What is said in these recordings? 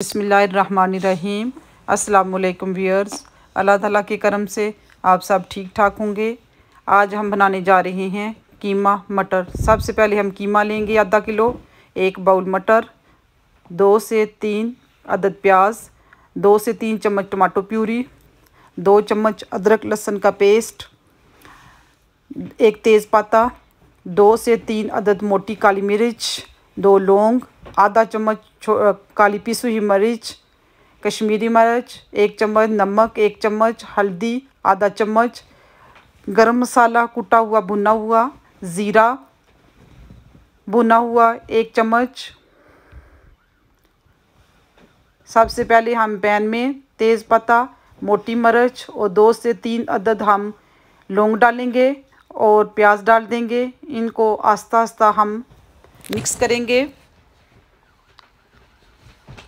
बसमीम अल्लाम व्यूअर्स अल्लाह ताली के करम से आप सब ठीक ठाक होंगे आज हम बनाने जा रहे हैं कीमा मटर सबसे पहले हम कीमा लेंगे आधा किलो एक बाउल मटर दो से तीन अदद प्याज दो से तीन चम्मच टमाटो प्यूरी दो चम्मच अदरक लहसुन का पेस्ट एक तेज़पाता दो से तीन अदद मोटी काली मिर्च दो लौंग आधा चम्मच काली पीसी हुई मरीच कश्मीरी मिर्च एक चम्मच नमक एक चम्मच हल्दी आधा चम्मच गरम मसाला कुटा हुआ भुना हुआ ज़ीरा भुना हुआ एक चम्मच सबसे पहले हम पैन में तेज़ पत्ता मोटी मिर्च और दो से तीन अदद हम लौंग डालेंगे और प्याज डाल देंगे इनको आस्ता आस्ता हम मिक्स करेंगे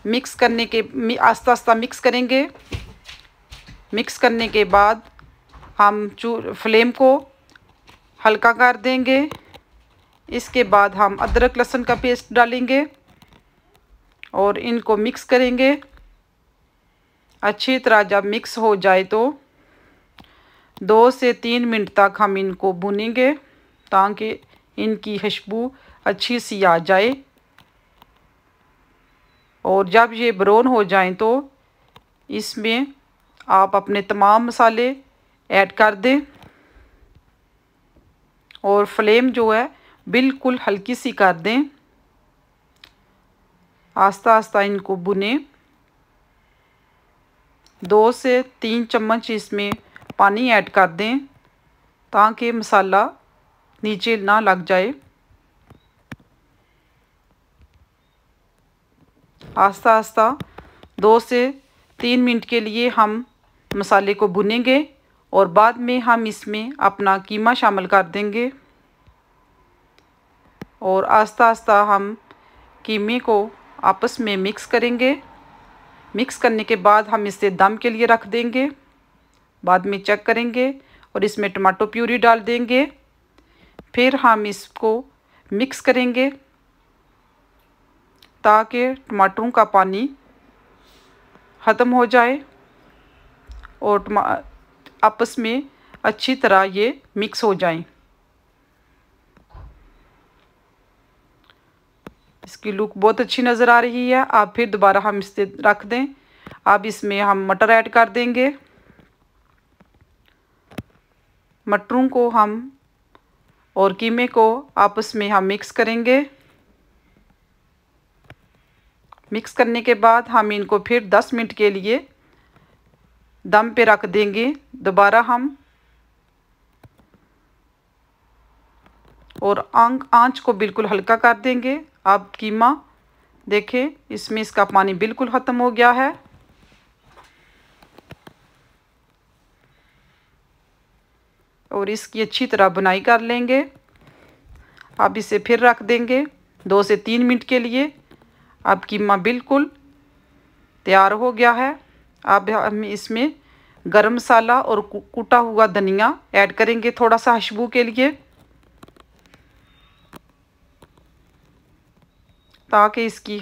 मिक्स करने के आस्ता आस्ता मिक्स करेंगे मिक्स करने के बाद हम चू फ्लेम को हल्का कर देंगे इसके बाद हम अदरक लहसुन का पेस्ट डालेंगे और इनको मिक्स करेंगे अच्छी तरह जब मिक्स हो जाए तो दो से तीन मिनट तक हम इनको भुनेंगे ताकि इनकी खुशबू अच्छी सी आ जाए और जब ये ब्राउन हो जाएं तो इसमें आप अपने तमाम मसाले ऐड कर दें और फ्लेम जो है बिल्कुल हल्की सी कर दें आस्ता आस्ता इनको बुने दो से तीन चम्मच इसमें पानी ऐड कर दें ताकि मसाला नीचे ना लग जाए आस्ता आस्ता दो से तीन मिनट के लिए हम मसाले को भुनेंगे और बाद में हम इसमें अपना कीमा शामिल कर देंगे और आस्ता आस्ता हम कीमे को आपस में मिक्स करेंगे मिक्स करने के बाद हम इसे दम के लिए रख देंगे बाद में चेक करेंगे और इसमें टमाटो प्यूरी डाल देंगे फिर हम इसको मिक्स करेंगे ताकि टमाटरों का पानी ख़त्म हो जाए और आपस में अच्छी तरह ये मिक्स हो जाए इसकी लुक बहुत अच्छी नज़र आ रही है आप फिर दोबारा हम इसे रख दें अब इसमें हम मटर ऐड कर देंगे मटरों को हम और कीमे को आपस में हम मिक्स करेंगे मिक्स करने के बाद हम इनको फिर 10 मिनट के लिए दम पे रख देंगे दोबारा हम और आंख आँच को बिल्कुल हल्का कर देंगे अब कीमा देखें इसमें इसका पानी बिल्कुल ख़त्म हो गया है और इसकी अच्छी तरह बुनाई कर लेंगे अब इसे फिर रख देंगे दो से तीन मिनट के लिए अब कीमा बिल्कुल तैयार हो गया है अब हम इसमें गरम मसाला और कूटा हुआ धनिया ऐड करेंगे थोड़ा सा खुशबू के लिए ताकि इसकी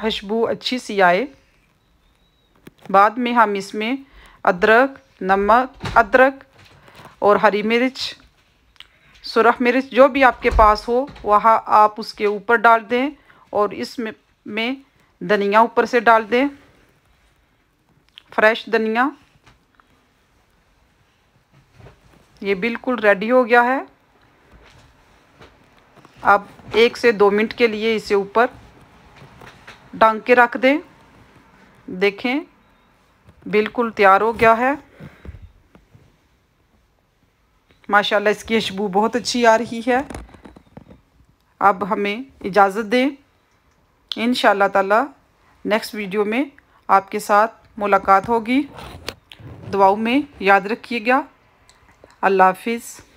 खुशबू अच्छी सी आए बाद में हम इसमें अदरक नमक अदरक और हरी मिर्च सुरख मिर्च जो भी आपके पास हो वह आप उसके ऊपर डाल दें और इसमें में धनिया ऊपर से डाल दें फ्रेश धनिया ये बिल्कुल रेडी हो गया है अब एक से दो मिनट के लिए इसे ऊपर डांग के रख दें देखें बिल्कुल तैयार हो गया है माशाल्लाह इसकी खुशबू बहुत अच्छी आ रही है अब हमें इजाज़त दें इन ताला नेक्स्ट वीडियो में आपके साथ मुलाकात होगी दुआओं में याद रखिएगा अल्लाह हाफिज़